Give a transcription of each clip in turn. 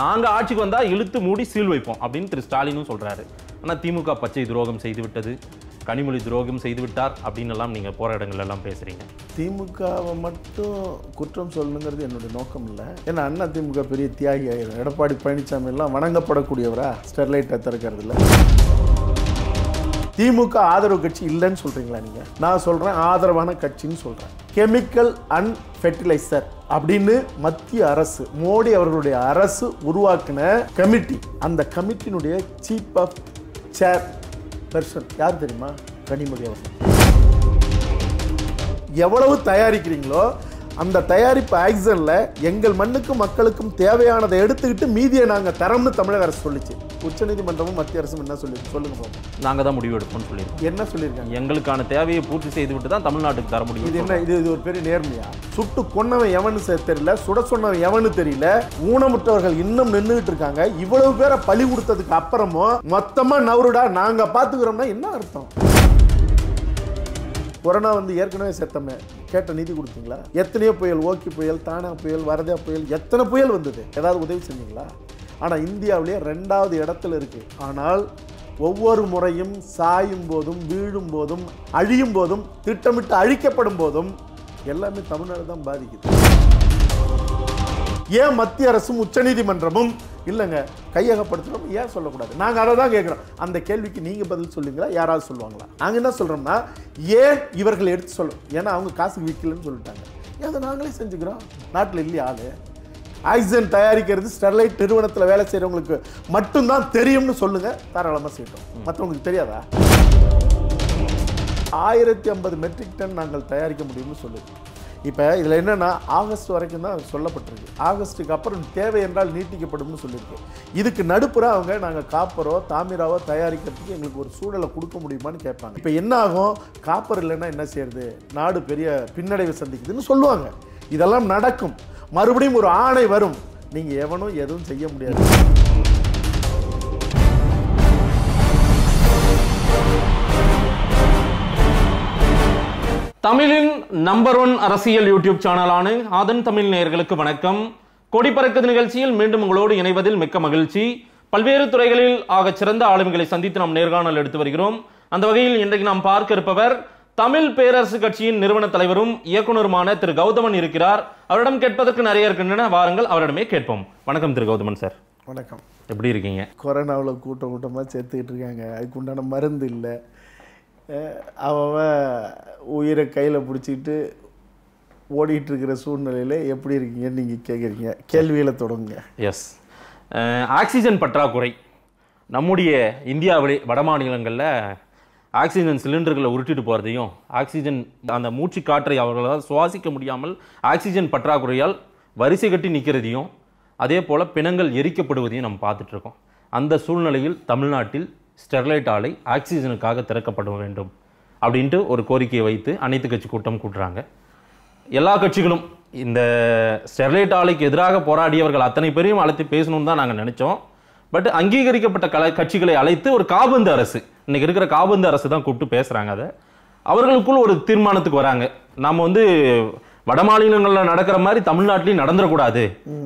நாங்கள் ஆட்சிக்கு வந்தால் இழுத்து மூடி சீல் வைப்போம் அப்படின்னு திரு ஸ்டாலினும் சொல்கிறாரு ஆனால் திமுக பச்சை துரோகம் செய்துவிட்டது கனிமொழி துரோகம் செய்துவிட்டார் அப்படின்னு எல்லாம் நீங்கள் போகிற எல்லாம் பேசுகிறீங்க திமுகவை மட்டும் குற்றம் சொல்லணுங்கிறது என்னுடைய நோக்கம் இல்லை ஏன்னா அண்ணா திமுக பெரிய தியாகி ஆகிடும் எடப்பாடி பழனிசாமி எல்லாம் வணங்கப்படக்கூடியவரா ஸ்டெர்லைட்டை திறக்கிறது இல்லை திமுக ஆதரவு கட்சி இல்லைன்னு சொல்கிறீங்களா நீங்கள் நான் சொல்கிறேன் ஆதரவான கட்சின்னு சொல்கிறேன் கெமிக்கல் அண்ட் ஃபெர்டிலைசர் அப்படின்னு மத்திய அரசு மோடி அவர்களுடைய அரசு உருவாக்கின கமிட்டி அந்த கமிட்டினுடைய சீஃப் ஆஃப் சேர் பர்சன் யார் தெரியுமா கனிமொழி அவர்கள் எவ்வளவு தயாரிக்கிறீங்களோ அந்த தயாரிப்பு ஆக்சனில் எங்கள் மண்ணுக்கும் மக்களுக்கும் தேவையானதை எடுத்துக்கிட்டு மீதியை நாங்கள் தரோம்னு தமிழக அரசு சொல்லிச்சு உச்சநீதிமன்றமும் மத்திய அரசும் என்ன சொல்லி சொல்லுங்க போகும் நாங்கள் தான் முடிவு எடுப்போம்னு சொல்லியிருக்கோம் என்ன சொல்லியிருக்காங்க எங்களுக்கான தேவையை பூர்த்தி விட்டு தான் தமிழ்நாட்டுக்கு தர முடியும் இது என்ன இது இது ஒரு பெரிய நேர்மையா சுட்டு கொன்னவன் எவனு தெரியல சுட சொன்னவன் எவனு தெரியல ஊனமுற்றவர்கள் இன்னும் நின்றுகிட்டு இருக்காங்க இவ்வளவு பேரை பழி கொடுத்ததுக்கு அப்புறமும் மொத்தமாக நவருடா நாங்கள் பார்த்துக்கிறோம்னா என்ன அர்த்தம் கொரோனா வந்து ஏற்கனவே செத்தமே கேட்ட நிதி கொடுத்தீங்களா எத்தனையோ புயல் ஓக்கி புயல் தானா புயல் வரதா புயல் எத்தனை புயல் வந்தது ஏதாவது உதவி செஞ்சீங்களா ஆனால் இந்தியாவிலேயே ரெண்டாவது இடத்துல இருக்குது ஆனால் ஒவ்வொரு முறையும் சாயும் போதும் வீழும் போதும் அழியும் போதும் திட்டமிட்டு அழிக்கப்படும் போதும் எல்லாமே தமிழ்நாடு தான் பாதிக்குது ஏன் மத்திய அரசும் உச்சநீதிமன்றமும் இல்லைங்க கையகப்படுத்துகிறோம் ஏன் சொல்லக்கூடாது நாங்கள் அதை தான் கேட்குறோம் அந்த கேள்விக்கு நீங்கள் பதில் சொல்லுங்களா யாராவது சொல்லுவாங்களா நாங்கள் என்ன சொல்கிறோம்னா ஏன் இவர்கள் எடுத்து சொல்லும் ஏன்னா அவங்க காசு விற்கலன்னு சொல்லிட்டாங்க அதை நாங்களே செஞ்சுக்கிறோம் நாட்டில் இல்லையா ஆள் ஆக்சிஜன் தயாரிக்கிறது ஸ்டெர்லைட் நிறுவனத்தில் வேலை செய்கிறவங்களுக்கு மட்டும்தான் தெரியும்னு சொல்லுங்கள் தாராளமாக செய்யட்டும் மற்றவங்களுக்கு தெரியாதா ஆயிரத்தி ஐம்பது மெட்ரிக் டன் நாங்கள் தயாரிக்க முடியும்னு சொல்லுங்கள் இப்போ இதில் என்னென்னா ஆகஸ்ட் வரைக்கும் தான் சொல்லப்பட்டிருக்கு ஆகஸ்ட்டுக்கு அப்புறம் தேவை என்றால் நீட்டிக்கப்படும்னு சொல்லியிருக்கு இதுக்கு நடுப்புற அவங்க நாங்கள் காப்பரோ தாமிராவோ தயாரிக்கிறதுக்கு எங்களுக்கு ஒரு சூழலை கொடுக்க முடியுமான்னு கேட்பாங்க இப்போ என்ன ஆகும் காப்பர் இல்லைன்னா என்ன செய்யறது நாடு பெரிய பின்னடைவு சந்திக்குதுன்னு சொல்லுவாங்க இதெல்லாம் நடக்கும் மறுபடியும் ஒரு ஆணை வரும் நீங்கள் எவனும் எதுவும் செய்ய முடியாது தமிழின் நம்பர் ஒன் அரசியல் யூடியூப் சேனலான ஆதன் தமிழ் நேயர்களுக்கு வணக்கம் கொடிப்பறக்கு நிகழ்ச்சியில் மீண்டும் உங்களோடு இணைவதில் மிக்க மகிழ்ச்சி பல்வேறு துறைகளில் ஆக சிறந்த ஆளுமைகளை சந்தித்து நாம் நேர்காணல் எடுத்து வருகிறோம் அந்த வகையில் இன்றைக்கு நாம் பார்க்க இருப்பவர் தமிழ் பேரரசு கட்சியின் நிறுவன தலைவரும் இயக்குநருமான திரு கௌதமன் இருக்கிறார் அவரிடம் கேட்பதற்கு நிறைய இருக்கின்றன வாருங்கள் அவரிடமே கேட்போம் வணக்கம் திரு கௌதமன் சார் வணக்கம் எப்படி இருக்கீங்க கொரோனாவில் கூட்டம் கூட்டமாக சேர்த்துக்கிட்டு இருக்காங்க அதுக்கு உண்டான மருந்து இல்லை அவ உயிரை கையில் பிடிச்சிக்கிட்டு இருக்கிற சூழ்நிலையில் எப்படி இருக்கீங்கன்னு நீங்கள் கேட்குறீங்க கேள்வியில் தொடங்குங்க எஸ் ஆக்சிஜன் பற்றாக்குறை நம்முடைய இந்தியாவிலே வட மாநிலங்களில் ஆக்சிஜன் சிலிண்டர்களை உருட்டிட்டு போகிறதையும் ஆக்சிஜன் அந்த மூச்சு காற்றை அவர்களால் சுவாசிக்க முடியாமல் ஆக்சிஜன் பற்றாக்குறையால் வரிசை கட்டி நிற்கிறதையும் அதே போல் பிணங்கள் எரிக்கப்படுவதையும் நம்ம பார்த்துட்ருக்கோம் அந்த சூழ்நிலையில் தமிழ்நாட்டில் ஸ்டெர்லைட் ஆலை ஆக்சிஜனுக்காக திறக்கப்பட வேண்டும் அப்படின்ட்டு ஒரு கோரிக்கையை வைத்து அனைத்து கட்சி கூட்டம் கூட்டுறாங்க எல்லா கட்சிகளும் இந்த ஸ்டெர்லைட் ஆலைக்கு எதிராக போராடியவர்கள் அத்தனை பேரையும் அழைத்து பேசணும்னு தான் நாங்கள் நினச்சோம் பட் அங்கீகரிக்கப்பட்ட கல கட்சிகளை அழைத்து ஒரு காபந்து அரசு இன்றைக்கி இருக்கிற காபந்து அரசு தான் கூப்பிட்டு பேசுகிறாங்க அதை அவர்களுக்குள் ஒரு தீர்மானத்துக்கு வராங்க நாம் வந்து வட மாநிலங்களில் நடக்கிற மாதிரி தமிழ்நாட்டிலையும் நடந்துடக்கூடாது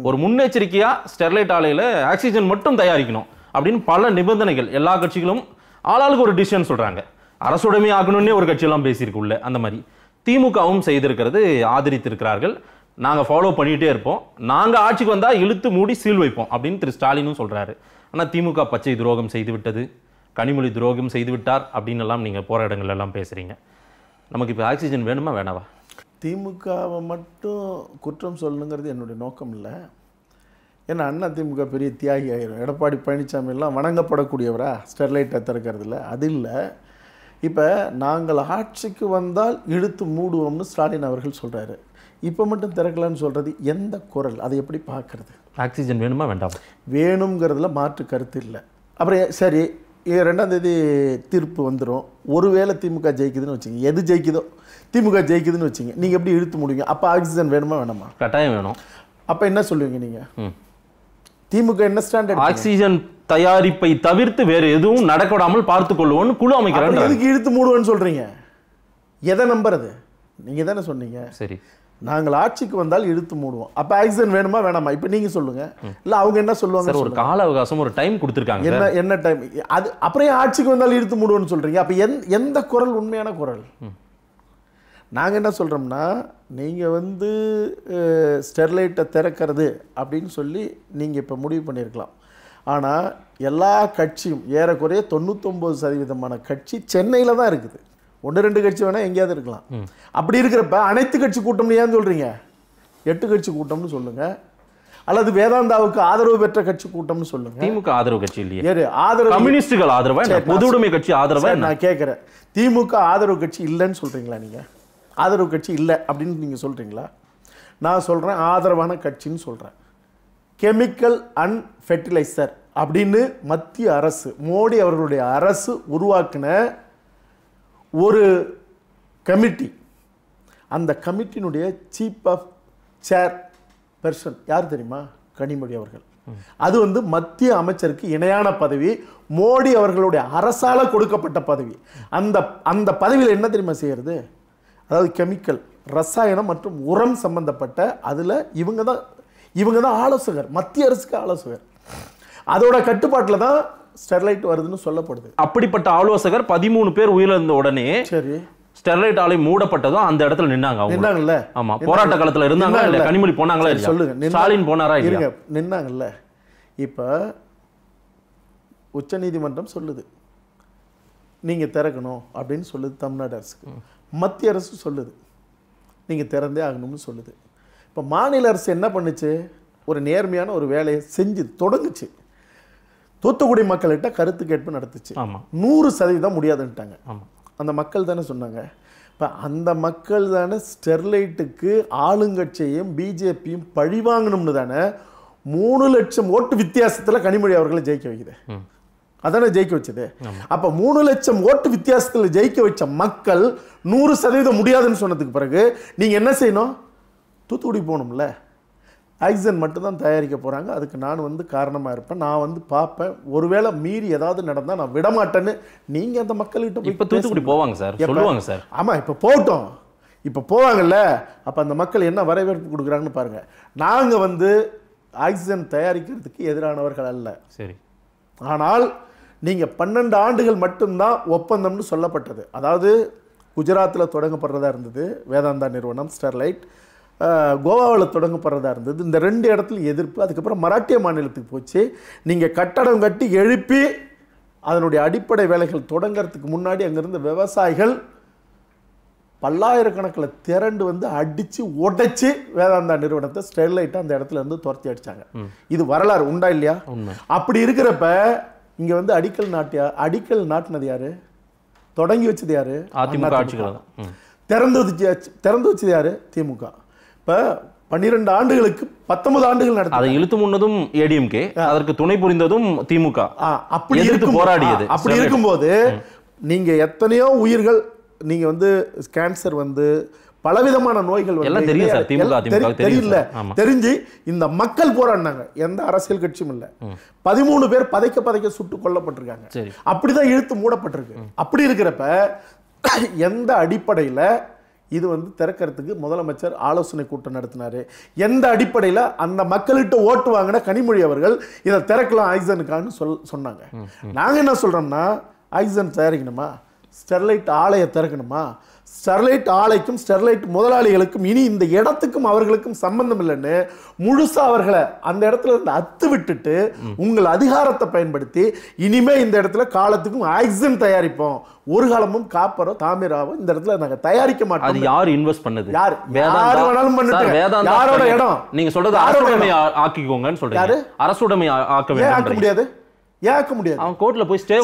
ஒரு முன்னெச்சரிக்கையாக ஸ்டெர்லைட் ஆலையில் ஆக்சிஜன் மட்டும் தயாரிக்கணும் அப்படின்னு பல நிபந்தனைகள் எல்லா கட்சிகளும் ஆளாளுக்கு ஒரு டிசிஷன் சொல்கிறாங்க அரசுடைமை ஆகணும்னே ஒரு கட்சியெல்லாம் பேசியிருக்குள்ள அந்த மாதிரி திமுகவும் செய்திருக்கிறது ஆதரித்திருக்கிறார்கள் நாங்கள் ஃபாலோ பண்ணிகிட்டே இருப்போம் நாங்கள் ஆட்சிக்கு வந்தால் இழுத்து மூடி சீல் வைப்போம் அப்படின்னு திரு ஸ்டாலினும் சொல்கிறாரு ஆனால் திமுக பச்சை துரோகம் செய்துவிட்டது கனிமொழி துரோகம் செய்துவிட்டார் அப்படின்னு எல்லாம் நீங்கள் போகிற எல்லாம் பேசுகிறீங்க நமக்கு இப்போ ஆக்சிஜன் வேணுமா வேணாவா திமுகவை மட்டும் குற்றம் சொல்லணுங்கிறது என்னுடைய நோக்கம் இல்லை ஏன்னா அண்ணா திமுக பெரிய தியாகி ஆகிரும் எடப்பாடி எல்லாம் வணங்கப்படக்கூடியவரா ஸ்டெர்லைட்டை திறக்கிறதுல அது இல்லை இப்போ நாங்கள் ஆட்சிக்கு வந்தால் இழுத்து மூடுவோம்னு ஸ்டாலின் அவர்கள் சொல்கிறாரு இப்போ மட்டும் திறக்கலன்னு சொல்கிறது எந்த குரல் அதை எப்படி பார்க்குறது ஆக்சிஜன் வேணுமா வேண்டாம் வேணுங்கிறதுல மாற்று கருத்து இல்லை அப்புறம் சரி ரெண்டாம் தேதி தீர்ப்பு வந்துடும் ஒருவேளை திமுக ஜெயிக்குதுன்னு வச்சுங்க எது ஜெயிக்குதோ திமுக ஜெயிக்குதுன்னு வச்சுங்க நீங்கள் எப்படி இழுத்து முடியுங்க அப்போ ஆக்சிஜன் வேணுமா வேணாமா கட்டாயம் வேணும் அப்போ என்ன சொல்லுவீங்க நீங்கள் திமுக என்ன ஸ்டாண்டர்ட் ஆக்சிஜன் தயாரிப்பை தவிர்த்து வேறு எதுவும் நடக்கவிடாமல் பார்த்து கொள்வோம்னு குழு அமைக்கிறாங்க எதுக்கு இழுத்து மூடுவேன்னு சொல்றீங்க எதை நம்புறது நீங்க தானே சொன்னீங்க சரி நாங்கள் ஆட்சிக்கு வந்தால் இழுத்து மூடுவோம் அப்போ ஆக்சிஜன் வேணுமா வேணாமா இப்போ நீங்கள் சொல்லுங்கள் இல்லை அவங்க என்ன சொல்லுவாங்க ஒரு கால அவகாசம் ஒரு டைம் கொடுத்துருக்காங்க என்ன என்ன டைம் அது அப்புறம் ஆட்சிக்கு வந்தால் இழுத்து மூடுவோம்னு சொல்கிறீங்க அப்போ எந்த குரல் உண்மையான குரல் நாங்கள் என்ன சொல்கிறோம்னா நீங்கள் வந்து ஸ்டெர்லைட்டை திறக்கிறது அப்படின்னு சொல்லி நீங்கள் இப்போ முடிவு பண்ணியிருக்கலாம் ஆனால் எல்லா கட்சியும் ஏறக்குறைய தொண்ணூத்தொம்பது சதவீதமான கட்சி சென்னையில் தான் இருக்குது ஒன்று ரெண்டு கட்சி வேணால் எங்கேயாவது இருக்கலாம் அப்படி இருக்கிறப்ப அனைத்து கட்சி கூட்டம்னு ஏன் சொல்கிறீங்க எட்டு கட்சி கூட்டம்னு சொல்லுங்கள் அல்லது வேதாந்தாவுக்கு ஆதரவு பெற்ற கட்சி கூட்டம்னு சொல்லுங்க திமுக ஆதரவு கட்சி இல்லையே ஆதரவு கம்யூனிஸ்டுகள் ஆதரவா பொது உடைமை கட்சி ஆதரவா நான் கேட்குறேன் திமுக ஆதரவு கட்சி இல்லைன்னு சொல்கிறீங்களா நீங்கள் ஆதரவு கட்சி இல்லை அப்படின்னு நீங்கள் சொல்கிறீங்களா நான் சொல்கிறேன் ஆதரவான கட்சின்னு சொல்கிறேன் கெமிக்கல் அண்ட் ஃபெர்டிலைசர் அப்படின்னு மத்திய அரசு மோடி அவர்களுடைய அரசு உருவாக்கின ஒரு கமிட்டி அந்த கமிட்டினுடைய சீஃப் ஆஃப் சேர் பர்சன் யார் தெரியுமா கனிமொழி அவர்கள் அது வந்து மத்திய அமைச்சருக்கு இணையான பதவி மோடி அவர்களுடைய அரசால் கொடுக்கப்பட்ட பதவி அந்த அந்த பதவியில் என்ன தெரியுமா செய்கிறது அதாவது கெமிக்கல் ரசாயனம் மற்றும் உரம் சம்பந்தப்பட்ட அதில் இவங்க தான் இவங்க தான் ஆலோசகர் மத்திய அரசுக்கு ஆலோசகர் அதோட கட்டுப்பாட்டில் தான் ஸ்டெர்லைட் வருதுன்னு சொல்லப்படுது அப்படிப்பட்ட ஆலோசகர் பதிமூணு பேர் உயிரிழந்த உடனே சரி ஸ்டெர்லைட் ஆலை மூடப்பட்டதும் அந்த இடத்துல நின்னாங்க ஆமா போராட்ட காலத்துல இருந்தாங்க இல்ல கனிமொழி போனாங்களா சொல்லுங்க ஸ்டாலின் போனாரா இருங்க நின்னாங்கல்ல உச்ச உச்சநீதிமன்றம் சொல்லுது நீங்கள் திறக்கணும் அப்படின்னு சொல்லுது தமிழ்நாடு அரசுக்கு மத்திய அரசு சொல்லுது நீங்கள் திறந்தே ஆகணும்னு சொல்லுது இப்போ மாநில அரசு என்ன பண்ணுச்சு ஒரு நேர்மையான ஒரு வேலையை செஞ்சு தொடங்குச்சு தூத்துக்குடி மக்கள்கிட்ட கருத்து கேட்பு நடத்துச்சு நூறு சதவீதம் முடியாதுன்ட்டாங்க அந்த மக்கள் தானே சொன்னாங்க இப்போ அந்த மக்கள் தானே ஸ்டெர்லைட்டுக்கு ஆளுங்கட்சியையும் பிஜேபியும் பழிவாங்கணும்னு தானே மூணு லட்சம் ஓட்டு வித்தியாசத்தில் கனிமொழி அவர்களை ஜெயிக்க வைக்குது அதானே ஜெயிக்க வச்சது அப்போ மூணு லட்சம் ஓட்டு வித்தியாசத்தில் ஜெயிக்க வச்ச மக்கள் நூறு சதவீதம் முடியாதுன்னு சொன்னதுக்கு பிறகு நீங்கள் என்ன செய்யணும் தூத்துக்குடி போகணும்ல ஆக்சிஜன் மட்டும்தான் தயாரிக்க போகிறாங்க அதுக்கு நான் வந்து காரணமாக இருப்பேன் நான் வந்து பார்ப்பேன் ஒருவேளை மீறி ஏதாவது நடந்தால் நான் விடமாட்டேன்னு நீங்கள் அந்த மக்கள்கிட்ட இப்போ தூத்துக்குடி போவாங்க சார் சொல்லுவாங்க சார் ஆமாம் இப்போ போட்டோம் இப்போ போவாங்கல்ல அப்போ அந்த மக்கள் என்ன வரவேற்பு கொடுக்குறாங்கன்னு பாருங்க நாங்கள் வந்து ஆக்சிஜன் தயாரிக்கிறதுக்கு எதிரானவர்கள் அல்ல சரி ஆனால் நீங்கள் பன்னெண்டு ஆண்டுகள் மட்டும்தான் ஒப்பந்தம்னு சொல்லப்பட்டது அதாவது குஜராத்தில் தொடங்கப்படுறதா இருந்தது வேதாந்தா நிறுவனம் ஸ்டெர்லைட் கோவாவில் தொடங்கப்படுறதா இருந்தது இந்த ரெண்டு இடத்துல எதிர்ப்பு அதுக்கப்புறம் மராட்டிய மாநிலத்துக்கு போச்சு நீங்கள் கட்டடம் கட்டி எழுப்பி அதனுடைய அடிப்படை வேலைகள் தொடங்கிறதுக்கு முன்னாடி அங்கேருந்து விவசாயிகள் பல்லாயிரக்கணக்கில் திரண்டு வந்து அடித்து உடைச்சி வேதாந்தா நிறுவனத்தை ஸ்டெர்லைட்டாக அந்த இடத்துல இருந்து துரத்தி அடித்தாங்க இது வரலாறு உண்டா இல்லையா அப்படி இருக்கிறப்ப இங்கே வந்து அடிக்கல் நாட்டியா அடிக்கல் நாட்டினது யாரு தொடங்கி வச்சது யாரு அதிமுக திறந்து திறந்து வச்சது யாரு திமுக இப்போ பன்னிரெண்டு ஆண்டுகளுக்கு பத்தொன்பது ஆண்டுகள் நடத்த அதை இழுத்து முன்னதும் ஏடிஎம்கே அதற்கு துணை புரிந்ததும் திமுக அப்படி எதிர்த்து போராடியது அப்படி இருக்கும்போது நீங்கள் எத்தனையோ உயிர்கள் நீங்கள் வந்து கேன்சர் வந்து பலவிதமான நோய்கள் எல்லாம் தெரியும் சார் திமுக திமுக தெரியல தெரிஞ்சு இந்த மக்கள் போராடினாங்க எந்த அரசியல் கட்சியும் இல்ல பதிமூணு பேர் பதைக்க பதைக்க சுட்டு கொல்லப்பட்டிருக்காங்க அப்படிதான் இழுத்து மூடப்பட்டிருக்கு அப்படி இருக்கிறப்ப எந்த அடிப்படையில இது வந்து திறக்கிறதுக்கு முதலமைச்சர் ஆலோசனை கூட்டம் நடத்தினாரு எந்த அடிப்படையில அந்த மக்கள்கிட்ட ஓட்டு வாங்கின கனிமொழி அவர்கள் இதை திறக்கலாம் ஆக்சிஜனுக்கான்னு சொல் சொன்னாங்க நாங்க என்ன சொல்றோம்னா ஆக்சிஜன் தயாரிக்கணுமா ஸ்டெர்லைட் ஆலையை திறக்கணுமா ஸ்டெர்லைட் ஆலைக்கும் ஸ்டெர்லைட் முதலாளிகளுக்கும் இனி இந்த இடத்துக்கும் அவர்களுக்கும் சம்பந்தம் இல்லைன்னு முழுசா அவர்களை அந்த இடத்துல இருந்து அத்து விட்டுட்டு உங்கள் அதிகாரத்தை பயன்படுத்தி இனிமே இந்த இடத்துல காலத்துக்கும் ஆக்சிஜன் தயாரிப்போம் ஒரு காலமும் காப்பரோ தாமிராவோ இந்த இடத்துல நாங்க தயாரிக்க மாட்டோம் அது யார் இன்வெஸ்ட் பண்ணது யார் யார் வேணாலும் பண்ணிட்டு யாரோட இடம் நீங்க சொல்றது அரசுடைமை ஆக்கிக்கோங்கன்னு சொல்றீங்க அரசுடைமை ஆக்க ஆக்க முடியாது ஏக்க முடியாது அவன் கோர்ட்ல போய் ஸ்டே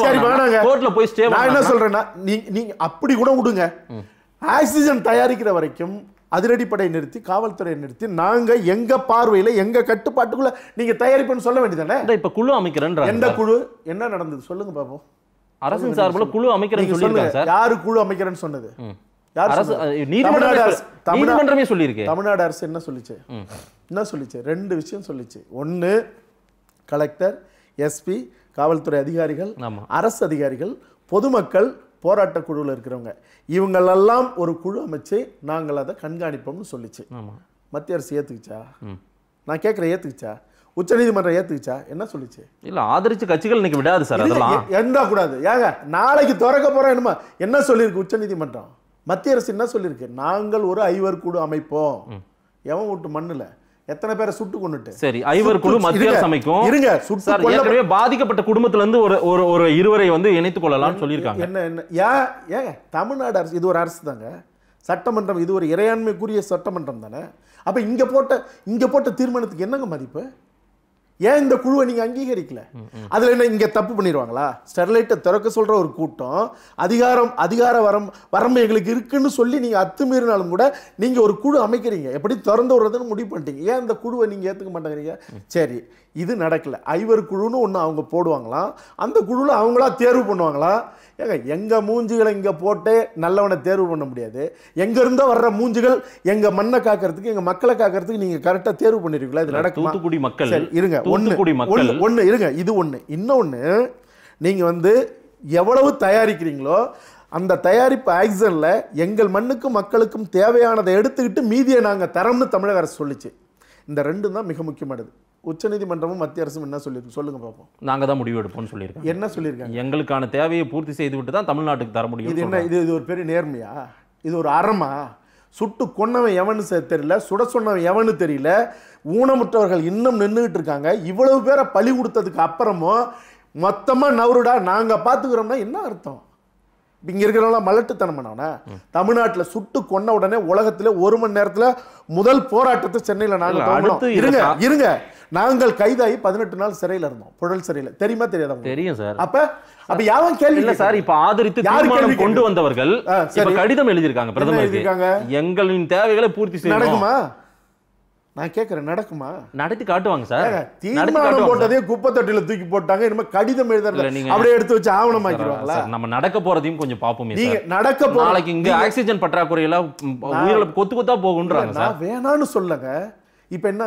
கோர்ட்ல போய் ஸ்டே நான் என்ன சொல்றேன்னா நீ நீங்க அப்படி கூட விடுங்க ஆக்சிஜன் தயாரிக்கிற வரைக்கும் அதிரடிப்படை நிறுத்தி காவல்துறை நிறுத்தி நாங்க எங்க பார்வையில எங்க கட்டுப்பாட்டுக்குள்ள நீங்க தயாரிப்புன்னு சொல்ல வேண்டியது இப்ப குழு அமைக்கிறேன் எந்த குழு என்ன நடந்தது சொல்லுங்கள் பார்ப்போம் அரசின் சார்பில் குழு அமைக்கிறேன்னு சொல்லுங்க யாரு குழு அமைக்கிறேன்னு சொன்னது நீதிமன்றமே சொல்லியிருக்கு தமிழ்நாடு அரசு என்ன சொல்லிச்சு என்ன சொல்லிச்சு ரெண்டு விஷயம் சொல்லிச்சு ஒன்னு கலெக்டர் எஸ்பி காவல்துறை அதிகாரிகள் அரசு அதிகாரிகள் பொதுமக்கள் போராட்ட குழுவில் இருக்கிறவங்க இவங்களெல்லாம் ஒரு குழு அமைச்சு நாங்கள் அதை கண்காணிப்போம்னு சொல்லிச்சு மத்திய அரசு ஏற்றுக்குச்சா நான் கேட்குறேன் ஏற்றுக்குச்சா உச்சநீதிமன்றம் ஏத்துக்குச்சா என்ன சொல்லிச்சு இல்ல ஆதரிச்ச கட்சிகள் இன்னைக்கு விடாது சார் அதெல்லாம் கூடாது ஏங்க நாளைக்கு திறக்க போறோம் என்னமா என்ன சொல்லியிருக்கு உச்சநீதிமன்றம் மத்திய அரசு என்ன சொல்லியிருக்கு நாங்கள் ஒரு ஐவர் குழு அமைப்போம் எவன் விட்டு மண்ணில் எத்தனை பேரை சுட்டு கொண்டுட்டு சரி ஐவர் குழு மத்திய சமைக்கும் இருங்க சுட்டு ஏற்கனவே பாதிக்கப்பட்ட குடும்பத்துல இருந்து ஒரு ஒரு ஒரு இருவரை வந்து இணைத்து கொள்ளலாம்னு சொல்லியிருக்காங்க என்ன என்ன ஏன் ஏங்க தமிழ்நாடு அரசு இது ஒரு அரசு தாங்க சட்டமன்றம் இது ஒரு இறையாண்மைக்குரிய சட்டமன்றம் தானே அப்ப இங்க போட்ட இங்க போட்ட தீர்மானத்துக்கு என்னங்க மதிப்பு ஏன் இந்த குழுவை நீங்கள் அங்கீகரிக்கல அதில் என்ன இங்கே தப்பு பண்ணிடுவாங்களா ஸ்டெர்லைட்டை திறக்க சொல்கிற ஒரு கூட்டம் அதிகாரம் அதிகார வரம் வரம்பு எங்களுக்கு இருக்குன்னு சொல்லி நீங்கள் அத்துமீறினாலும் கூட நீங்கள் ஒரு குழு அமைக்கிறீங்க எப்படி திறந்து விடுறதுன்னு முடிவு பண்ணிட்டீங்க ஏன் இந்த குழுவை நீங்கள் ஏற்றுக்க மாட்டேங்கிறீங்க சரி இது நடக்கல ஐவர் குழுன்னு ஒன்று அவங்க போடுவாங்களாம் அந்த குழுவில் அவங்களா தேர்வு பண்ணுவாங்களா ஏங்க எங்கள் மூஞ்சிகளை இங்கே போட்டு நல்லவனை தேர்வு பண்ண முடியாது எங்கேருந்தோ வர்ற மூஞ்சிகள் எங்கள் மண்ணை காக்கிறதுக்கு எங்கள் மக்களை காக்கிறதுக்கு நீங்கள் கரெக்டாக தேர்வு பண்ணிருக்கீங்களா இது நடக்கும் மக்கள் இருங்க ஒன்று மக்கள் ஒன்று இருங்க இது ஒன்று இன்னொன்று நீங்கள் வந்து எவ்வளவு தயாரிக்கிறீங்களோ அந்த தயாரிப்பு ஆக்சிஜனில் எங்கள் மண்ணுக்கும் மக்களுக்கும் தேவையானதை எடுத்துக்கிட்டு மீதியை நாங்கள் தரம்னு தமிழக அரசு சொல்லிச்சு இந்த ரெண்டு தான் மிக முக்கியமானது உச்சநீதிமன்றமும் மத்திய அரசும் என்ன சொல்லியிருக்கு சொல்லுங்க பார்ப்போம் நாங்கள் தான் முடிவு எடுப்போம்னு சொல்லியிருக்கோம் என்ன சொல்லியிருக்காங்க எங்களுக்கான தேவையை பூர்த்தி செய்து விட்டு தான் தமிழ்நாட்டுக்கு தர முடியும் இது என்ன இது இது ஒரு பெரிய நேர்மையா இது ஒரு அறமா சுட்டு கொன்னவன் எவனு தெரியல சுட சொன்னவன் எவனு தெரியல ஊனமுற்றவர்கள் இன்னும் நின்றுக்கிட்டு இருக்காங்க இவ்வளவு பேரை பழி கொடுத்ததுக்கு அப்புறமும் மொத்தமாக நவருடா நாங்கள் பார்த்துக்கிறோம்னா என்ன அர்த்தம் இங்கே இருக்கிறவங்களாம் மலட்டுத்தனமானவனா தமிழ்நாட்டில் சுட்டு கொன்ன உடனே உலகத்தில் ஒரு மணி நேரத்தில் முதல் போராட்டத்தை சென்னையில் நாங்கள் இருங்க இருங்க நாங்கள் கைதாகி பதினெட்டு நாள் சிறையில் இருந்தோம் புழல் சிறையில் தெரியுமா தெரியாத தெரியும் சார் அப்ப அப்ப யாரும் கேள்வி இல்ல சார் இப்ப ஆதரித்து தீர்மானம் கொண்டு வந்தவர்கள் இப்ப கடிதம் எழுதியிருக்காங்க பிரதமர் எழுதியிருக்காங்க எங்களின் தேவைகளை பூர்த்தி செய்ய நடக்குமா நான் கேட்கறேன் நடக்குமா நடத்தி காட்டுவாங்க சார் தீர்மானம் போட்டதையும் குப்பை தொட்டில தூக்கி போட்டாங்க இனிமே கடிதம் எழுதறதுல நீங்க அப்படியே எடுத்து வச்சு ஆவணம் ஆக்கிடுவாங்களா நம்ம நடக்க போறதையும் கொஞ்சம் பாப்போம் நீங்க நடக்க போற நாளைக்கு இங்க ஆக்சிஜன் பற்றாக்குறை எல்லாம் உயிரிழப்பு கொத்து கொத்தா போகுன்றாங்க சார் வேணான்னு சொல்லுங்க இப்ப என்ன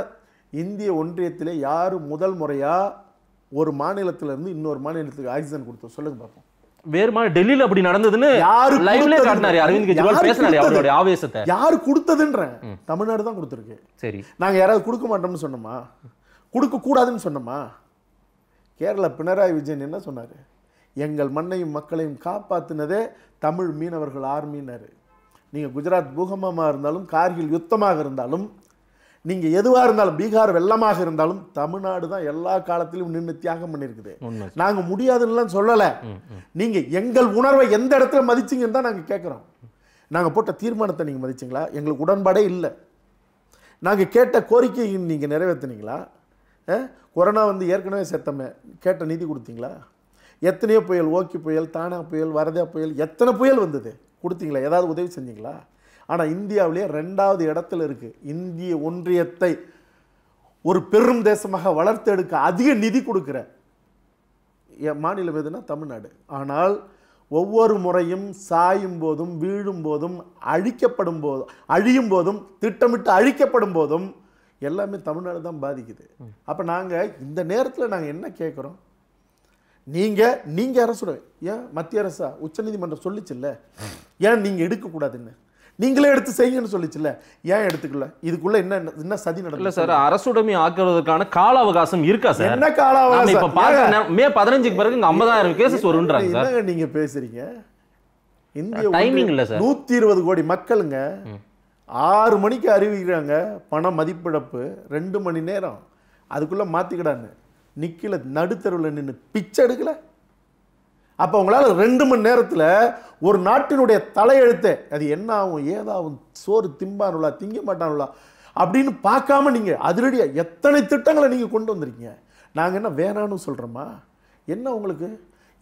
இந்திய ஒன்றியத்திலே யார் முதல் முறையாக ஒரு மாநிலத்திலேருந்து இன்னொரு மாநிலத்துக்கு ஆக்சிஜன் கொடுத்தோம் சொல்லுங்க பார்ப்போம் வேறுமா டெல்லியில் அப்படி நடந்ததுன்னு யாரு லைவ்ல அரவிந்த் கெஜ்ரிவால் பேசினாரு அவருடைய ஆவேசத்தை யாரு கொடுத்ததுன்றேன் தமிழ்நாடு தான் கொடுத்துருக்கு சரி நாங்கள் யாராவது கொடுக்க மாட்டோம்னு சொன்னோமா கொடுக்க கூடாதுன்னு சொன்னோமா கேரள பினராயி விஜயன் என்ன சொன்னார் எங்கள் மண்ணையும் மக்களையும் காப்பாற்றினதே தமிழ் மீனவர்கள் ஆர்மினார் நீங்கள் குஜராத் பூகம்பமாக இருந்தாலும் கார்கில் யுத்தமாக இருந்தாலும் நீங்கள் எதுவாக இருந்தாலும் பீகார் வெள்ளமாக இருந்தாலும் தமிழ்நாடு தான் எல்லா காலத்திலும் நின்று தியாகம் பண்ணியிருக்குது நாங்கள் முடியாதுன்னுலாம் சொல்லலை நீங்கள் எங்கள் உணர்வை எந்த இடத்துல மதிச்சிங்கன்னு தான் நாங்கள் கேட்குறோம் நாங்கள் போட்ட தீர்மானத்தை நீங்கள் மதிச்சிங்களா எங்களுக்கு உடன்பாடே இல்லை நாங்கள் கேட்ட கோரிக்கையை நீங்கள் நிறைவேற்றினீங்களா கொரோனா வந்து ஏற்கனவே செத்தமே கேட்ட நிதி கொடுத்தீங்களா எத்தனையோ புயல் ஓக்கி புயல் தானா புயல் வரதா புயல் எத்தனை புயல் வந்தது கொடுத்தீங்களா ஏதாவது உதவி செஞ்சீங்களா ஆனால் இந்தியாவிலேயே ரெண்டாவது இடத்துல இருக்குது இந்திய ஒன்றியத்தை ஒரு பெரும் தேசமாக வளர்த்தெடுக்க அதிக நிதி கொடுக்குற மாநிலம் எதுனா தமிழ்நாடு ஆனால் ஒவ்வொரு முறையும் சாயும் போதும் வீழும் போதும் அழிக்கப்படும் போதும் அழியும் போதும் திட்டமிட்டு அழிக்கப்படும் போதும் எல்லாமே தமிழ்நாடு தான் பாதிக்குது அப்போ நாங்கள் இந்த நேரத்தில் நாங்கள் என்ன கேட்குறோம் நீங்கள் நீங்கள் அரசு ஏன் மத்திய அரசா உச்சநீதிமன்றம் இல்லை ஏன் நீங்கள் எடுக்கக்கூடாதுன்னு நீங்களே எடுத்து செய்யணும்னு சொல்லிச்சுல்ல ஏன் எடுத்துக்கல இதுக்குள்ள என்ன என்ன சதி நடக்கல சார் அரசுடைமை ஆக்குறதுக்கான கால அவகாசம் இருக்கா சார் என்ன கால அவகாசம் மே பதினஞ்சுக்கு பிறகு இங்க ஐம்பதாயிரம் கேசஸ் வருன்றாங்க சார் நீங்க பேசுறீங்க இந்திய டைமிங் இல்ல சார் நூத்தி இருபது கோடி மக்களுங்க ஆறு மணிக்கு அறிவிக்கிறாங்க பண மதிப்பிழப்பு ரெண்டு மணி நேரம் அதுக்குள்ள மாத்திக்கிடாங்க நிக்கல நடுத்தருவில் நின்று பிச்சை எடுக்கலை அப்போ உங்களால் ரெண்டு மணி நேரத்தில் ஒரு நாட்டினுடைய தலையெழுத்தை அது என்ன ஆகும் ஏதாகும் சோறு திம்பானுலா திங்க மாட்டானுள்ளா அப்படின்னு பார்க்காம நீங்கள் அதிரடியாக எத்தனை திட்டங்களை நீங்கள் கொண்டு வந்துருக்கீங்க நாங்கள் என்ன வேணான்னு சொல்கிறோமா என்ன உங்களுக்கு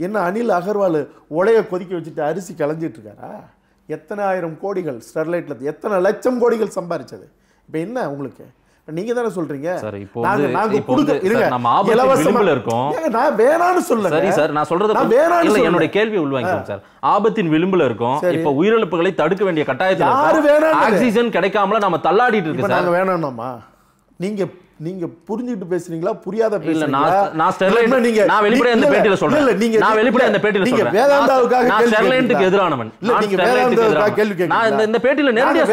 என்ன அனில் அகர்வால் உலையை கொதிக்க வச்சுட்டு அரிசி களைஞ்சிட்ருக்காரா எத்தனை ஆயிரம் கோடிகள் ஸ்டெர்லைட்டில் எத்தனை லட்சம் கோடிகள் சம்பாரித்தது இப்போ என்ன உங்களுக்கு நீங்க தானே சொல்றீங்க சார் இப்போ நாங்க கொடுக்க இருங்க நம்ம ஆபத்து விளிம்புல இருக்கோம் நான் வேணாம்னு சொல்ல சரி சார் நான் சொல்றது நான் வேணாம்னு இல்ல என்னோட கேள்வி உள்வாங்கிக்கோங்க சார் ஆபத்தின் விளிம்புல இருக்கும் இப்ப உயிரிழப்புகளை தடுக்க வேண்டிய கட்டாயத்துல யாரு வேணாம் ஆக்சிஜன் கிடைக்காமல நாம தள்ளாடிட்டு இருக்கு சார் நாங்க வேணாம்மா நீங்க நீங்க புரிஞ்சுட்டு பேசுறீங்களா புரியாத பேசுறீங்களா நான் நீங்க அந்த பேட்டில சொல்றேன் நீங்க அந்த நான் இந்த பேட்டில நேரடியா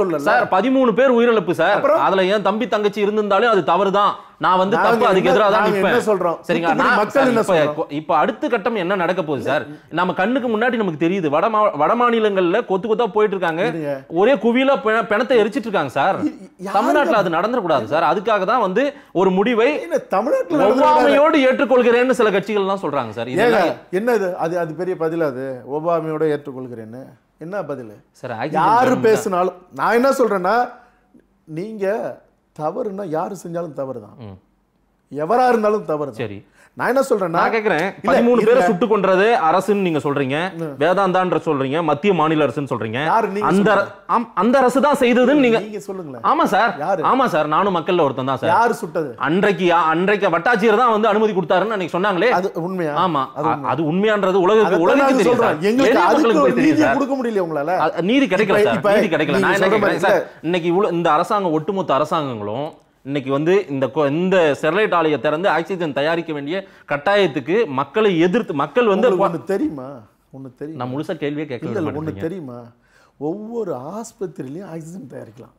சொல்றேன் பேர் உயிரிழப்பு சார் அதுல ஏன் தம்பி தங்கச்சி இருந்தாலும் அது தவறுதான் நான் வந்து தப்பு அதுக்கு எதிராக தான் சொல்றோம் சரிங்க மக்கள் இப்ப அடுத்த கட்டம் என்ன நடக்க போகுது சார் நம்ம கண்ணுக்கு முன்னாடி நமக்கு தெரியுது வட வட மாநிலங்கள்ல கொத்து கொத்தா போயிட்டு இருக்காங்க ஒரே குவியில பிணத்தை எரிச்சிட்டு இருக்காங்க சார் தமிழ்நாட்டுல அது நடந்துடக்கூடாது சார் அதுக்காக தான் தான் வந்து ஒரு முடிவை தமிழ்நாட்டில் ஒவ்வாமையோடு ஏற்றுக்கொள்கிறேன்னு சில கட்சிகள்லாம் சொல்றாங்க சார் என்ன இது அது அது பெரிய பதில் அது ஒவ்வாமையோடு ஏற்றுக்கொள்கிறேன்னு என்ன பதில் சார் யாரு பேசினாலும் நான் என்ன சொல்றேன்னா நீங்க தவறுன்னா யாரு செஞ்சாலும் தவறு தான் எவரா இருந்தாலும் தவறு சரி நான் என்ன சொல்றேன் நான் கேக்குறேன் பதிமூணு பேரை சுட்டு கொன்றது அரசுன்னு நீங்க சொல்றீங்க வேதாந்தான்ற சொல்றீங்க மத்திய மாநில அரசுன்னு சொல்றீங்க அந்த அந்த அரசு தான் செய்ததுன்னு நீங்க நீங்க சொல்லுங்களேன் ஆமா சார் ஆமா சார் நானும் மக்கள்ல ஒருத்தன் தான் சார் யாரு சுட்டது அன்றைக்கு அன்றைக்கு வட்டாட்சியர் தான் வந்து அனுமதி கொடுத்தாருன்னு அன்னைக்கு சொன்னாங்களே அது உண்மையா ஆமா அது உண்மையான்றது உலகத்துக்கு உலகத்துக்கு தெரியும் எங்களுக்கு அதுக்கு நீதி கொடுக்க முடியல உங்களால நீதி கிடைக்கல சார் நீதி கிடைக்கல நான் என்ன கேக்குறேன் சார் இன்னைக்கு இந்த அரசாங்கம் ஒட்டுமொத்த அரசாங்கங்களும் இன்னைக்கு வந்து இந்த இந்த ஸ்டெர்லைட் ஆலையை திறந்து ஆக்சிஜன் தயாரிக்க வேண்டிய கட்டாயத்துக்கு மக்களை எதிர்த்து மக்கள் வந்து ஒன்று தெரியுமா ஒன்று தெரியும் நான் முழுசாக கேள்வியே கேட்கல ஒன்று தெரியுமா ஒவ்வொரு ஆஸ்பத்திரிலையும் ஆக்சிஜன் தயாரிக்கலாம்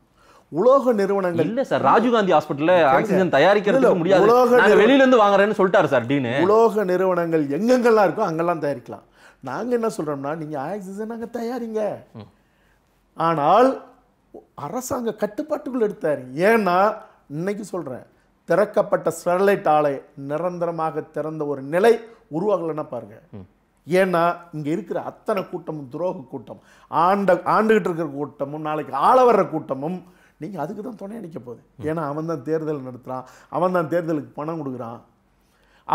உலோக நிறுவனங்கள் இல்ல சார் ராஜீவ்காந்தி ஹாஸ்பிட்டல்ல ஆக்சிஜன் தயாரிக்கிறதுக்கு முடியாது உலோக வெளியில இருந்து வாங்குறேன்னு சொல்லிட்டாரு சார் டீனு உலோக நிறுவனங்கள் எங்கெங்கெல்லாம் இருக்கோ அங்கெல்லாம் தயாரிக்கலாம் நாங்க என்ன சொல்றோம்னா நீங்க ஆக்சிஜன் அங்கே தயாரிங்க ஆனால் அரசாங்க கட்டுப்பாட்டுக்குள்ள எடுத்தாரு ஏன்னா இன்னைக்கு சொல்கிறேன் திறக்கப்பட்ட ஸ்டெர்லைட் ஆலை நிரந்தரமாக திறந்த ஒரு நிலை உருவாகலைன்னா பாருங்கள் ஏன்னா இங்கே இருக்கிற அத்தனை கூட்டமும் துரோக கூட்டம் ஆண்ட ஆண்டுகிட்டு இருக்கிற கூட்டமும் நாளைக்கு ஆள வர்ற கூட்டமும் நீங்கள் அதுக்கு தான் துணை அடிக்க போகுது ஏன்னா அவன் தான் தேர்தல் நடத்துகிறான் அவன் தான் தேர்தலுக்கு பணம் கொடுக்குறான்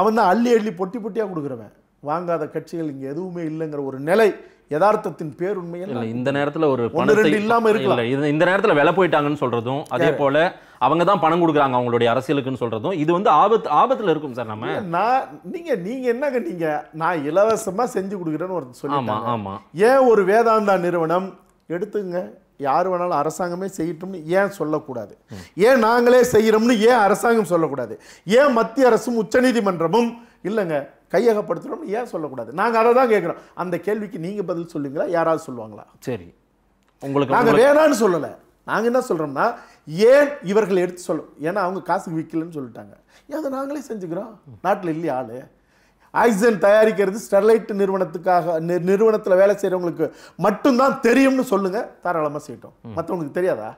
அவன் தான் அள்ளி அள்ளி பொட்டி பொட்டியாக கொடுக்குறவன் வாங்காத கட்சிகள் இங்கே எதுவுமே இல்லைங்கிற ஒரு நிலை யதார்த்தத்தின் பேருண்மை இல்லை இந்த நேரத்தில் ஒரு பணத்தை இல்லாமல் இருக்கலாம் இந்த நேரத்தில் விலை போயிட்டாங்கன்னு சொல்றதும் அதே போல அவங்க தான் பணம் கொடுக்குறாங்க அவங்களுடைய அரசியலுக்குன்னு சொல்றதும் இது வந்து ஆபத்து ஆபத்தில் இருக்கும் சார் நம்ம நான் நீங்கள் நீங்கள் என்னங்க நான் இலவசமாக செஞ்சு கொடுக்குறேன்னு ஒரு சொல்லி ஆமா ஆமாம் ஏன் ஒரு வேதாந்தா நிறுவனம் எடுத்துங்க யார் வேணாலும் அரசாங்கமே செய்யட்டும்னு ஏன் சொல்லக்கூடாது ஏன் நாங்களே செய்கிறோம்னு ஏன் அரசாங்கம் சொல்லக்கூடாது ஏன் மத்திய அரசும் உச்சநீதிமன்றமும் இல்லைங்க கையகப்படுத்துகிறோம்னு ஏன் சொல்லக்கூடாது நாங்கள் அதை தான் கேட்குறோம் அந்த கேள்விக்கு நீங்கள் பதில் சொல்லுங்களா யாராவது சொல்லுவாங்களா சரி உங்களுக்கு நாங்கள் வேணான்னு சொல்லலை நாங்கள் என்ன சொல்கிறோம்னா ஏன் இவர்கள் எடுத்து சொல்லும் ஏன்னா அவங்க காசுக்கு விற்கலன்னு சொல்லிட்டாங்க ஏன் அதை நாங்களே செஞ்சுக்கிறோம் நாட்டில் இல்லையா ஆள் ஆக்சிஜன் தயாரிக்கிறது ஸ்டெர்லைட் நிறுவனத்துக்காக நிறுவனத்தில் வேலை செய்கிறவங்களுக்கு மட்டும்தான் தெரியும்னு சொல்லுங்கள் தாராளமாக செய்யட்டும் மற்றவங்களுக்கு தெரியாதா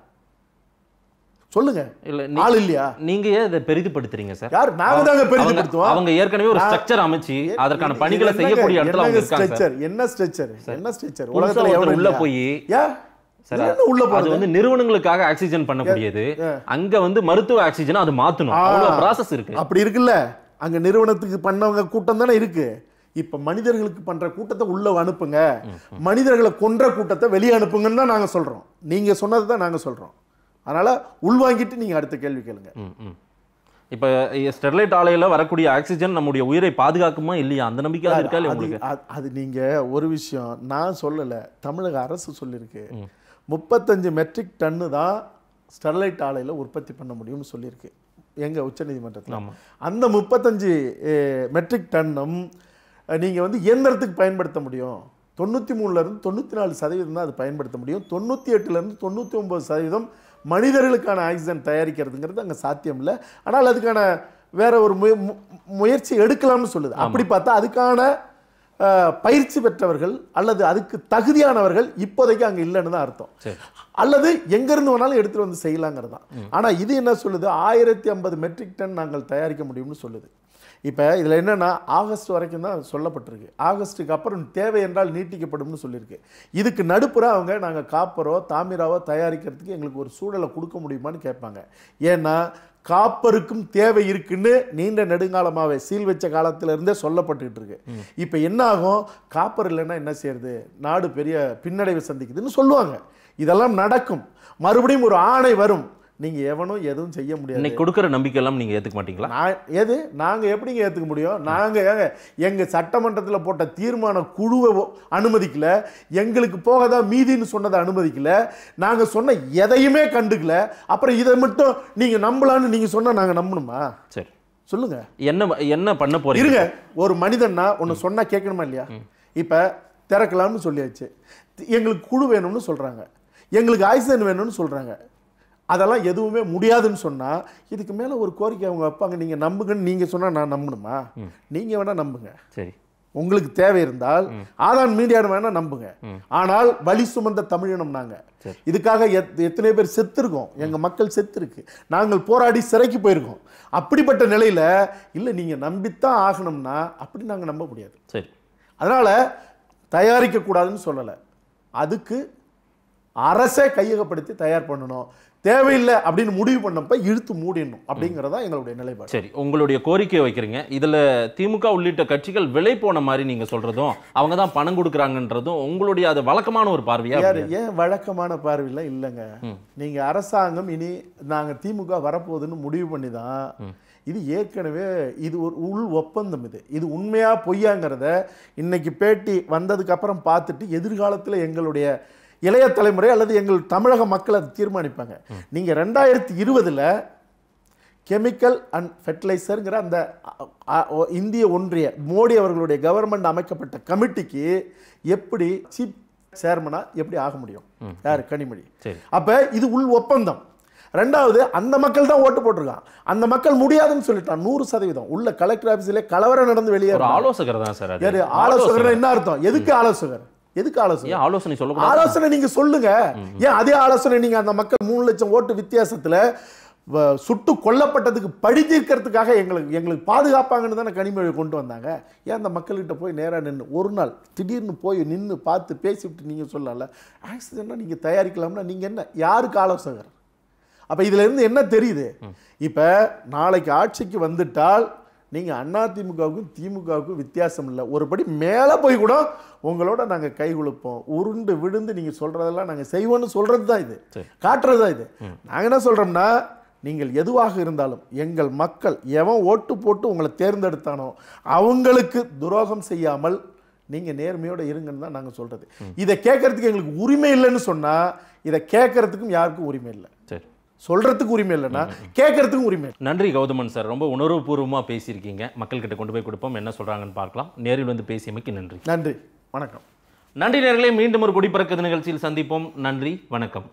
சொல்லுங்க இல்ல ஆள் இல்லையா நீங்க ஏன் இதை பெரிதுபடுத்துறீங்க சார் யார் நாங்க தாங்க பெரிதுபடுத்துவோம் அவங்க ஏற்கனவே ஒரு ஸ்ட்ரக்சர் அமைச்சு அதற்கான பணிகளை செய்யக்கூடிய இடத்துல அவங்க இருக்காங்க சார் என்ன ஸ்ட்ரக்சர் என்ன ஸ்ட்ரக்சர் உலகத்துல உள்ள போய் உள்ள அது வந்து நிறுவனங்களுக்காக ஆக்சிஜன் பண்ணக்கூடியது அங்க வந்து மருத்துவ ஆக்சிஜன் அது மாத்தணும் அவ்வளவு ப்ராசஸ் இருக்கு அப்படி இருக்குல்ல அங்க நிறுவனத்துக்கு பண்ணவங்க கூட்டம் தானே இருக்கு இப்ப மனிதர்களுக்கு பண்ற கூட்டத்தை உள்ள அனுப்புங்க மனிதர்களை கொன்ற கூட்டத்தை வெளியே அனுப்புங்கன்னு தான் நாங்க சொல்றோம் நீங்க சொன்னதுதான் நாங்க சொல்றோம் அதனால் உள்வாங்கிட்டு நீங்கள் அடுத்த கேள்வி கேளுங்க இப்போ ஸ்டெர்லைட் ஆலையில் வரக்கூடிய ஆக்சிஜன் நம்முடைய உயிரை பாதுகாக்குமா இல்லையா அந்த நம்பிக்கையாக அது நீங்கள் ஒரு விஷயம் நான் சொல்லலை தமிழக அரசு சொல்லியிருக்கு முப்பத்தஞ்சு மெட்ரிக் டன்னு தான் ஸ்டெர்லைட் ஆலையில் உற்பத்தி பண்ண முடியும்னு சொல்லியிருக்கு எங்கள் உச்சநீதிமன்றத்தில் அந்த முப்பத்தஞ்சு மெட்ரிக் டன்னும் நீங்கள் வந்து இயந்திரத்துக்கு பயன்படுத்த முடியும் தொண்ணூற்றி மூணுலேருந்து தொண்ணூற்றி நாலு சதவீதம் தான் அது பயன்படுத்த முடியும் தொண்ணூற்றி எட்டுலேருந்து தொண்ணூற்றி ஒம்பது சதவீதம் மனிதர்களுக்கான ஆக்சிஜன் தயாரிக்கிறதுங்கிறது அங்கே சாத்தியம் இல்லை ஆனால் அதுக்கான வேற ஒரு முயற்சி எடுக்கலாம்னு சொல்லுது அப்படி பார்த்தா அதுக்கான பயிற்சி பெற்றவர்கள் அல்லது அதுக்கு தகுதியானவர்கள் இப்போதைக்கு அங்கே இல்லைன்னு தான் அர்த்தம் அல்லது எங்கேருந்து வேணாலும் எடுத்துகிட்டு வந்து செய்யலாங்கிறது தான் ஆனால் இது என்ன சொல்லுது ஆயிரத்தி ஐம்பது மெட்ரிக் டன் நாங்கள் தயாரிக்க முடியும்னு சொல்லுது இப்போ இதில் என்னென்னா ஆகஸ்ட் வரைக்கும் தான் சொல்லப்பட்டிருக்கு ஆகஸ்ட்டுக்கு அப்புறம் தேவை என்றால் நீட்டிக்கப்படும்னு சொல்லியிருக்கு இதுக்கு நடுப்புற அவங்க நாங்கள் காப்பரோ தாமிராவோ தயாரிக்கிறதுக்கு எங்களுக்கு ஒரு சூழலை கொடுக்க முடியுமான்னு கேட்பாங்க ஏன்னா காப்பருக்கும் தேவை இருக்குன்னு நீண்ட நெடுங்காலமாகவே சீல் வச்ச காலத்திலிருந்தே சொல்லப்பட்டுக்கிட்டு இருக்கு இப்போ என்ன ஆகும் காப்பர் இல்லைன்னா என்ன செய்யறது நாடு பெரிய பின்னடைவை சந்திக்குதுன்னு சொல்லுவாங்க இதெல்லாம் நடக்கும் மறுபடியும் ஒரு ஆணை வரும் நீங்கள் எவனும் எதுவும் செய்ய முடியாது இன்னைக்கு கொடுக்குற நம்பிக்கையெல்லாம் நீங்கள் ஏற்றுக்க மாட்டீங்களா நான் எது நாங்கள் எப்படிங்க ஏற்றுக்க முடியும் நாங்கள் எங்க எங்கள் சட்டமன்றத்தில் போட்ட தீர்மான குழுவை அனுமதிக்கல எங்களுக்கு போக தான் மீதின்னு சொன்னதை அனுமதிக்கல நாங்கள் சொன்ன எதையுமே கண்டுக்கல அப்புறம் இதை மட்டும் நீங்கள் நம்பலான்னு நீங்கள் சொன்னால் நாங்கள் நம்பணுமா சரி சொல்லுங்க என்ன என்ன பண்ண போறீங்க இருங்க ஒரு மனிதன்னா ஒன்று சொன்னால் கேட்கணுமா இல்லையா இப்போ திறக்கலாம்னு சொல்லியாச்சு எங்களுக்கு குழு வேணும்னு சொல்கிறாங்க எங்களுக்கு ஆக்சிஜன் வேணும்னு சொல்கிறாங்க அதெல்லாம் எதுவுமே முடியாதுன்னு சொன்னால் இதுக்கு மேலே ஒரு கோரிக்கை அவங்க வைப்பாங்க நீங்கள் நம்புங்கன்னு நீங்கள் சொன்னால் நான் நம்பணுமா நீங்கள் வேணால் நம்புங்க சரி உங்களுக்கு தேவை இருந்தால் ஆதான் மீடியாவை வேணால் நம்புங்க ஆனால் வலி சுமந்த தமிழினம் நாங்கள் இதுக்காக எத் எத்தனை பேர் செத்துருக்கோம் எங்கள் மக்கள் செத்துருக்கு நாங்கள் போராடி சிறைக்கு போயிருக்கோம் அப்படிப்பட்ட நிலையில் இல்லை நீங்கள் நம்பித்தான் ஆகணும்னா அப்படி நாங்கள் நம்ப முடியாது சரி அதனால் தயாரிக்கக்கூடாதுன்னு சொல்லலை அதுக்கு அரசே கையகப்படுத்தி தயார் பண்ணணும் தேவையில்லை அப்படின்னு முடிவு பண்ணப்ப இழுத்து மூடிடணும் அப்படிங்கிறதா எங்களுடைய நிலைப்பாடு சரி உங்களுடைய கோரிக்கை வைக்கிறீங்க இதில் திமுக உள்ளிட்ட கட்சிகள் விலை போன மாதிரி நீங்கள் சொல்கிறதும் அவங்க தான் பணம் கொடுக்குறாங்கன்றதும் உங்களுடைய அது வழக்கமான ஒரு பார்வையா ஏன் வழக்கமான பார்வையில் இல்லைங்க நீங்கள் அரசாங்கம் இனி நாங்கள் திமுக வரப்போகுதுன்னு முடிவு பண்ணி தான் இது ஏற்கனவே இது ஒரு உள் ஒப்பந்தம் இது இது உண்மையாக பொய்யாங்கிறத இன்னைக்கு பேட்டி வந்ததுக்கப்புறம் பார்த்துட்டு எதிர்காலத்தில் எங்களுடைய இளைய தலைமுறை அல்லது எங்கள் தமிழக மக்கள் அதை தீர்மானிப்பாங்க நீங்கள் ரெண்டாயிரத்தி இருபதில் கெமிக்கல் அண்ட் ஃபெர்டிலைசருங்கிற அந்த இந்திய ஒன்றிய மோடி அவர்களுடைய கவர்மெண்ட் அமைக்கப்பட்ட கமிட்டிக்கு எப்படி சீப் சேர்மனா எப்படி ஆக முடியும் யார் கனிமொழி அப்போ இது உள் ஒப்பந்தம் ரெண்டாவது அந்த மக்கள் தான் ஓட்டு போட்டிருக்கான் அந்த மக்கள் முடியாதுன்னு சொல்லிட்டான் நூறு சதவீதம் உள்ள கலெக்டர் ஆஃபீஸிலே கலவரம் நடந்து வெளியே ஆலோசகர் தான் சார் ஆலோசகர் என்ன அர்த்தம் எதுக்கு ஆலோசகர் எதுக்கு ஆலோசனை ஆலோசனை சொல்ல ஆலோசனை நீங்க சொல்லுங்க ஏன் அதே ஆலோசனை நீங்க அந்த மக்கள் மூணு லட்சம் ஓட்டு வித்தியாசத்துல சுட்டு கொல்லப்பட்டதுக்கு பழி தீர்க்கிறதுக்காக எங்களுக்கு எங்களுக்கு பாதுகாப்பாங்கன்னு தானே கனிமொழி கொண்டு வந்தாங்க ஏன் அந்த மக்கள்கிட்ட போய் நேராக நின்று ஒரு நாள் திடீர்னு போய் நின்று பார்த்து பேசிவிட்டு நீங்கள் சொல்லல ஆக்சிடென்ட்னா நீங்கள் தயாரிக்கலாம்னா நீங்கள் என்ன யாருக்கு ஆலோசகர் அப்போ இதுலேருந்து என்ன தெரியுது இப்போ நாளைக்கு ஆட்சிக்கு வந்துட்டால் நீங்கள் அதிமுகவுக்கும் திமுகவுக்கும் வித்தியாசம் இல்லை ஒரு படி மேலே போய் கூட உங்களோட நாங்கள் கை கொடுப்போம் உருண்டு விழுந்து நீங்கள் சொல்கிறதெல்லாம் நாங்கள் செய்வோம்னு சொல்கிறது தான் இது காட்டுறது தான் இது நாங்கள் என்ன சொல்கிறோம்னா நீங்கள் எதுவாக இருந்தாலும் எங்கள் மக்கள் எவன் ஓட்டு போட்டு உங்களை தேர்ந்தெடுத்தானோ அவங்களுக்கு துரோகம் செய்யாமல் நீங்கள் நேர்மையோடு இருங்கன்னு தான் நாங்கள் சொல்கிறது இதை கேட்குறதுக்கு எங்களுக்கு உரிமை இல்லைன்னு சொன்னால் இதை கேட்குறதுக்கும் யாருக்கும் உரிமை இல்லை சொல்றதுக்கு உரிமை இல்லைன்னா கேட்கறதுக்கு உரிமை நன்றி கௌதமன் சார் ரொம்ப உணர்வுபூர்வமாக பேசியிருக்கீங்க மக்கள்கிட்ட கொண்டு போய் கொடுப்போம் என்ன சொல்கிறாங்கன்னு பார்க்கலாம் நேரில் வந்து பேசியமைக்கு நன்றி நன்றி வணக்கம் நன்றி நேர்களை மீண்டும் ஒரு குடிப்பறக்க நிகழ்ச்சியில் சந்திப்போம் நன்றி வணக்கம்